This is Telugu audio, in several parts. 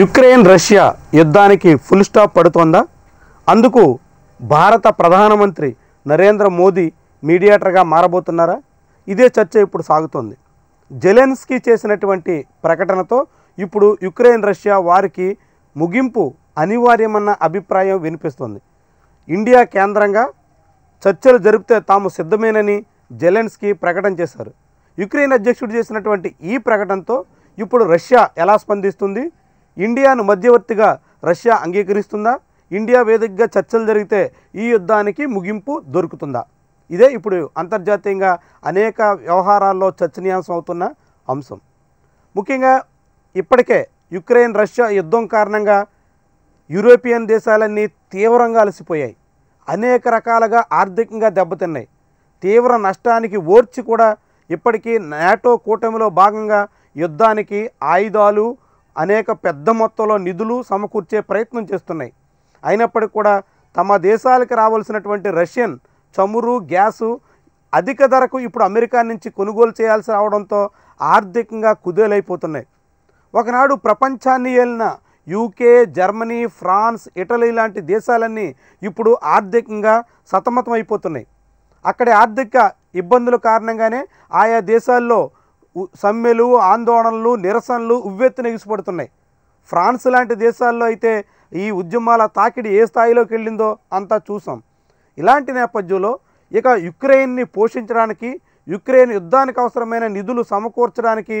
యుక్రెయిన్ రష్యా యుద్ధానికి ఫుల్ స్టాప్ పడుతోందా అందుకు భారత ప్రధానమంత్రి నరేంద్ర మోదీ మీడియేటర్గా మారబోతున్నారా ఇదే చర్చ ఇప్పుడు సాగుతోంది జెలెన్స్కీ చేసినటువంటి ప్రకటనతో ఇప్పుడు యుక్రెయిన్ రష్యా వారికి ముగింపు అనివార్యమన్న అభిప్రాయం వినిపిస్తుంది ఇండియా కేంద్రంగా చర్చలు జరిపితే తాము సిద్ధమేనని జెలెన్స్కీ ప్రకటన చేశారు యుక్రెయిన్ అధ్యక్షుడు చేసినటువంటి ఈ ప్రకటనతో ఇప్పుడు రష్యా ఎలా స్పందిస్తుంది ఇండియాను మధ్యవర్తిగా రష్యా అంగీకరిస్తుందా ఇండియా వేదికగా చర్చలు జరిగితే ఈ యుద్ధానికి ముగింపు దొరుకుతుందా ఇదే ఇప్పుడు అంతర్జాతీయంగా అనేక వ్యవహారాల్లో చర్చనీయాంశం అవుతున్న అంశం ముఖ్యంగా ఇప్పటికే యుక్రెయిన్ రష్యా యుద్ధం కారణంగా యూరోపియన్ దేశాలన్నీ తీవ్రంగా అలసిపోయాయి అనేక రకాలుగా ఆర్థికంగా దెబ్బతిన్నాయి తీవ్ర నష్టానికి ఓర్చి కూడా ఇప్పటికీ నాటో కూటమిలో భాగంగా యుద్ధానికి ఆయుధాలు అనేక పెద్ద మొత్తంలో నిధులు సమకూర్చే ప్రయత్నం చేస్తున్నాయి అయినప్పటికీ కూడా తమ దేశాలకు రావాల్సినటువంటి రష్యన్ చమురు గ్యాసు అధిక ధరకు ఇప్పుడు అమెరికా నుంచి కొనుగోలు చేయాల్సి రావడంతో ఆర్థికంగా కుదేలైపోతున్నాయి ఒకనాడు ప్రపంచాన్ని ఏలిన యూకే జర్మనీ ఫ్రాన్స్ ఇటలీ లాంటి దేశాలన్నీ ఇప్పుడు ఆర్థికంగా సతమతం అయిపోతున్నాయి అక్కడి ఆర్థిక ఇబ్బందుల కారణంగానే ఆయా దేశాల్లో సమ్మెలు ఆందోళనలు నిరసనలు ఉవ్వెత్తున ఎగిసిపడుతున్నాయి ఫ్రాన్స్ లాంటి దేశాల్లో అయితే ఈ ఉద్యమాల తాకిడి ఏ స్థాయిలోకి వెళ్ళిందో అంతా చూసాం ఇలాంటి నేపథ్యంలో ఇక యుక్రెయిన్ని పోషించడానికి యుక్రెయిన్ యుద్ధానికి అవసరమైన నిధులు సమకూర్చడానికి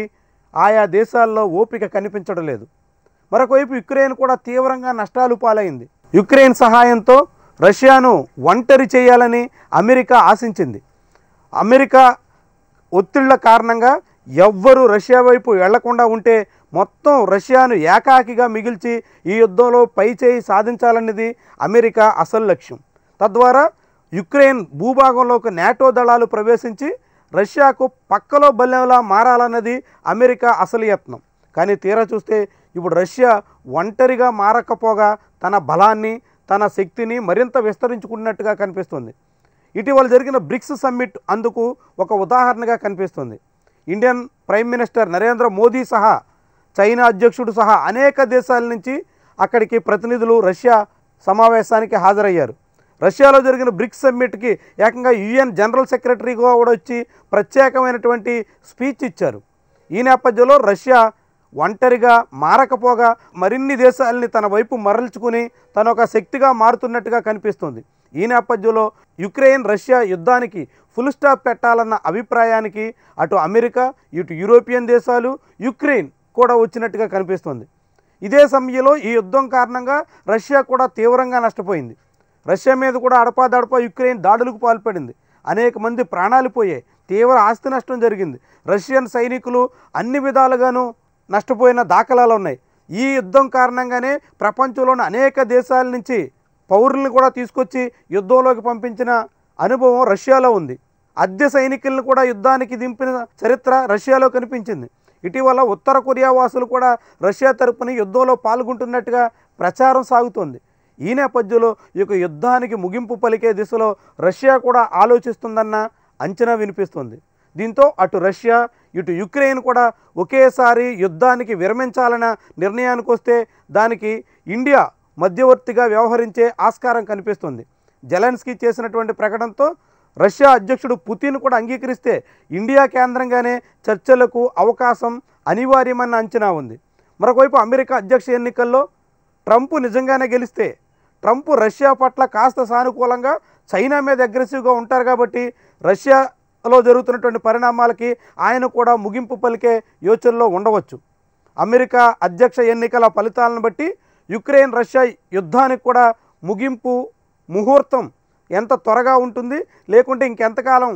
ఆయా దేశాల్లో ఓపిక కనిపించడం లేదు మరొకవైపు యుక్రెయిన్ కూడా తీవ్రంగా నష్టాలు పాలైంది యుక్రెయిన్ సహాయంతో రష్యాను ఒంటరి చేయాలని అమెరికా ఆశించింది అమెరికా ఒత్తిళ్ల కారణంగా ఎవ్వరు రష్యా వైపు వెళ్లకుండా ఉంటే మొత్తం రష్యాను ఏకాకిగా మిగిల్చి ఈ యుద్ధంలో పై చేయి సాధించాలన్నది అమెరికా అసలు లక్ష్యం తద్వారా యుక్రెయిన్ భూభాగంలోకి నాటో దళాలు ప్రవేశించి రష్యాకు పక్కలో బలెలా మారాలన్నది అమెరికా అసలు యత్నం కానీ తీరా చూస్తే ఇప్పుడు రష్యా ఒంటరిగా మారకపోగా తన బలాన్ని తన శక్తిని మరింత విస్తరించుకున్నట్టుగా కనిపిస్తుంది ఇటీవల జరిగిన బ్రిక్స్ సమ్మిట్ అందుకు ఒక ఉదాహరణగా కనిపిస్తుంది Indian prime minister Narendra Modi సహా చైనా అధ్యక్షుడు సహా అనేక దేశాల నుంచి అక్కడికి ప్రతినిధులు రష్యా సమావేశానికి హాజరయ్యారు రష్యాలో జరిగిన బ్రిక్స్ సమ్మిట్కి ఏకంగా యుఎన్ జనరల్ సెక్రటరీగా కూడా వచ్చి ప్రత్యేకమైనటువంటి స్పీచ్ ఇచ్చారు ఈ నేపథ్యంలో రష్యా ఒంటరిగా మారకపోగా మరిన్ని దేశాలని తన వైపు మరల్చుకుని తన ఒక శక్తిగా మారుతున్నట్టుగా కనిపిస్తుంది ఈ నేపథ్యంలో యుక్రెయిన్ రష్యా యుద్ధానికి ఫుల్ స్టాప్ పెట్టాలన్న అభిప్రాయానికి అటు అమెరికా ఇటు యూరోపియన్ దేశాలు యుక్రెయిన్ కూడా వచ్చినట్టుగా కనిపిస్తుంది ఇదే సమయంలో ఈ యుద్ధం కారణంగా రష్యా కూడా తీవ్రంగా నష్టపోయింది రష్యా మీద కూడా అడపాదడపా యుక్రెయిన్ దాడులకు పాల్పడింది అనేక మంది ప్రాణాలు పోయాయి తీవ్ర ఆస్తి నష్టం జరిగింది రష్యన్ సైనికులు అన్ని విధాలుగాను నష్టపోయిన దాఖలాలు ఉన్నాయి ఈ యుద్ధం కారణంగానే ప్రపంచంలోని అనేక దేశాల నుంచి పౌరులను కూడా తీసుకొచ్చి యుద్ధంలోకి పంపించిన అనుభవం రష్యాలో ఉంది అద్దె సైనికులను కూడా యుద్ధానికి దింపిన చరిత్ర రష్యాలో కనిపించింది ఇటీవల ఉత్తర కొరియా వాసులు కూడా రష్యా తరపున యుద్ధంలో పాల్గొంటున్నట్టుగా ప్రచారం సాగుతోంది ఈ నేపథ్యంలో ఈ యొక్క యుద్ధానికి ముగింపు పలికే దిశలో రష్యా కూడా ఆలోచిస్తుందన్న అంచనా వినిపిస్తుంది దీంతో అటు రష్యా ఇటు యుక్రెయిన్ కూడా ఒకేసారి యుద్ధానికి విరమించాలన్న నిర్ణయానికి వస్తే దానికి ఇండియా మధ్యవర్తిగా వ్యవహరించే ఆస్కారం కనిపిస్తుంది జెలెన్స్కీ చేసినటువంటి ప్రకటనతో రష్యా అధ్యక్షుడు పుతిన్ కూడా అంగీకరిస్తే ఇండియా కేంద్రంగానే చర్చలకు అవకాశం అనివార్యమన్న అంచనా ఉంది మరొకవైపు అమెరికా అధ్యక్ష ఎన్నికల్లో ట్రంప్ నిజంగానే గెలిస్తే ట్రంప్ రష్యా పట్ల కాస్త సానుకూలంగా చైనా మీద అగ్రెసివ్గా ఉంటారు కాబట్టి రష్యా కొత్తలో జరుగుతున్నటువంటి పరిణామాలకి ఆయన కూడా ముగింపు పలికే యోచనలో ఉండవచ్చు అమెరికా అధ్యక్ష ఎన్నికల ఫలితాలను బట్టి యుక్రెయిన్ రష్యా యుద్ధానికి కూడా ముగింపు ముహూర్తం ఎంత త్వరగా ఉంటుంది లేకుంటే ఇంకెంతకాలం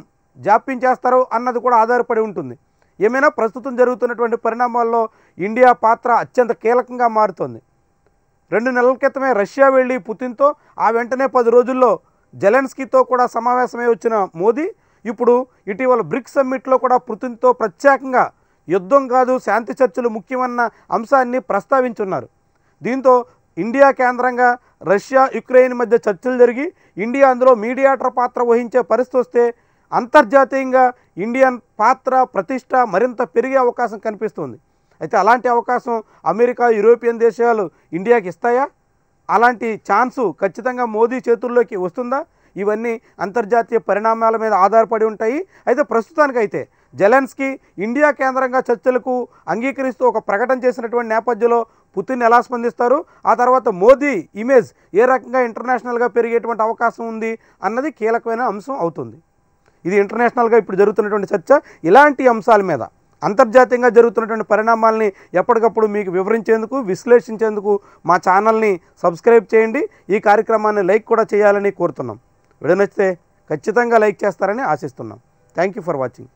జాప్యం చేస్తారో అన్నది కూడా ఆధారపడి ఉంటుంది ఏమైనా ప్రస్తుతం జరుగుతున్నటువంటి పరిణామాల్లో ఇండియా పాత్ర అత్యంత కీలకంగా మారుతోంది రెండు నెలల క్రితమే రష్యా వెళ్ళి పుతిన్తో ఆ వెంటనే పది రోజుల్లో జెలెన్స్కీతో కూడా సమావేశమై వచ్చిన మోదీ ఇప్పుడు ఇటీవల బ్రిక్స్ సమ్మిట్లో కూడా పుతిన్తో ప్రత్యేకంగా యుద్ధం కాదు శాంతి చర్చలు ముఖ్యమన్న అంశాన్ని ప్రస్తావించున్నారు దీంతో ఇండియా కేంద్రంగా రష్యా యుక్రెయిన్ మధ్య చర్చలు జరిగి ఇండియా అందులో మీడియాటర్ పాత్ర వహించే పరిస్థితి వస్తే అంతర్జాతీయంగా ఇండియన్ పాత్ర ప్రతిష్ట మరింత పెరిగే అవకాశం కనిపిస్తుంది అయితే అలాంటి అవకాశం అమెరికా యూరోపియన్ దేశాలు ఇండియాకి ఇస్తాయా అలాంటి ఛాన్సు ఖచ్చితంగా మోదీ చేతుల్లోకి వస్తుందా ఇవన్నీ అంతర్జాతీయ పరిణామాల మీద ఆధారపడి ఉంటాయి అయితే ప్రస్తుతానికైతే జెలెన్స్కి ఇండియా కేంద్రంగా చర్చలకు అంగీకరిస్తూ ఒక ప్రకటన చేసినటువంటి నేపథ్యంలో పుతిన్ ఎలా స్పందిస్తారు ఆ తర్వాత మోదీ ఇమేజ్ ఏ రకంగా ఇంటర్నేషనల్గా పెరిగేటువంటి అవకాశం ఉంది అన్నది కీలకమైన అంశం అవుతుంది ఇది ఇంటర్నేషనల్గా ఇప్పుడు జరుగుతున్నటువంటి చర్చ ఇలాంటి అంశాల మీద అంతర్జాతీయంగా జరుగుతున్నటువంటి పరిణామాలని ఎప్పటికప్పుడు మీకు వివరించేందుకు విశ్లేషించేందుకు మా ఛానల్ని సబ్స్క్రైబ్ చేయండి ఈ కార్యక్రమాన్ని లైక్ కూడా చేయాలని కోరుతున్నాం వీడియో నచ్చితే ఖచ్చితంగా లైక్ చేస్తారని ఆశిస్తున్నాం థ్యాంక్ ఫర్ వాచింగ్